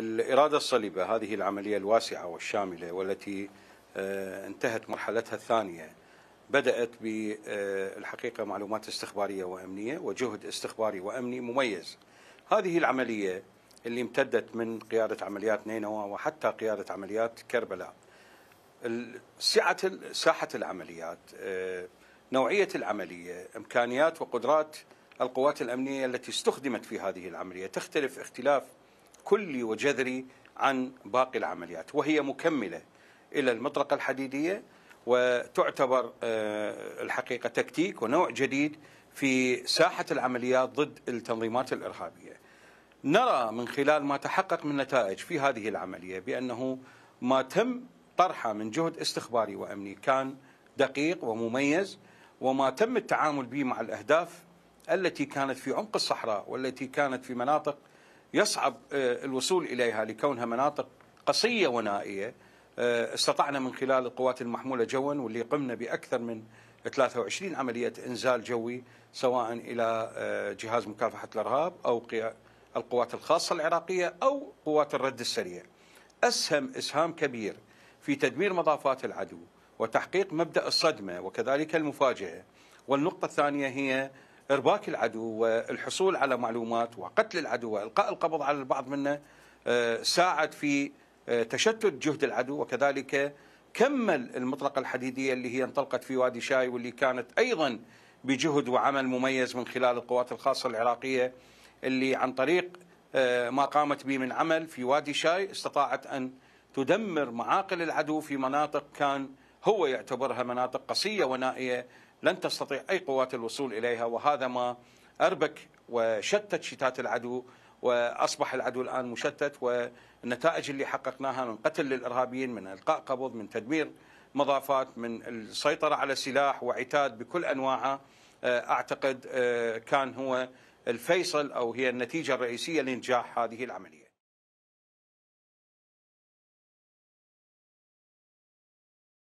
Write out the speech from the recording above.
الإرادة الصليبة هذه العملية الواسعة والشاملة والتي آه، انتهت مرحلتها الثانية بدأت بالحقيقة آه، معلومات استخبارية وأمنية وجهد استخباري وأمني مميز هذه العملية اللي امتدت من قيادة عمليات نينوى وحتى قيادة عمليات كربلاء سعة ساحة العمليات آه، نوعية العملية إمكانيات وقدرات القوات الأمنية التي استخدمت في هذه العملية تختلف اختلاف كلي وجذري عن باقي العمليات وهي مكملة إلى المطرقة الحديدية وتعتبر آه، الحقيقة تكتيك ونوع جديد في ساحة العمليات ضد التنظيمات الإرهابية نرى من خلال ما تحقق من نتائج في هذه العملية بأنه ما تم طرحه من جهد استخباري وأمني كان دقيق ومميز وما تم التعامل به مع الأهداف التي كانت في عمق الصحراء والتي كانت في مناطق يصعب آه، الوصول إليها لكونها مناطق قصية ونائية آه، استطعنا من خلال القوات المحمولة جوا واللي قمنا بأكثر من 23 عملية إنزال جوي سواء إلى آه، جهاز مكافحة الإرهاب أو القوات الخاصة العراقية أو قوات الرد السريع أسهم إسهام كبير في تدمير مضافات العدو وتحقيق مبدأ الصدمة وكذلك المفاجأة والنقطة الثانية هي إرباك العدو والحصول على معلومات وقتل العدو وإلقاء القبض على البعض منا آه، ساعد في آه، تشتت جهد العدو وكذلك كمل المطلقة الحديدية اللي هي انطلقت في وادي شاي واللي كانت أيضا بجهد وعمل مميز من خلال القوات الخاصة العراقية اللي عن طريق آه، ما قامت به من عمل في وادي شاي استطاعت أن تدمر معاقل العدو في مناطق كان هو يعتبرها مناطق قصية ونائية لن تستطيع أي قوات الوصول إليها وهذا ما أربك وشتت شتات العدو واصبح العدو الان مشتت والنتائج اللي حققناها من قتل للارهابيين من القاء قبض من تدمير مضافات من السيطره على السلاح وعتاد بكل أنواعها آه، اعتقد آه، كان هو الفيصل او هي النتيجه الرئيسيه لنجاح هذه العمليه.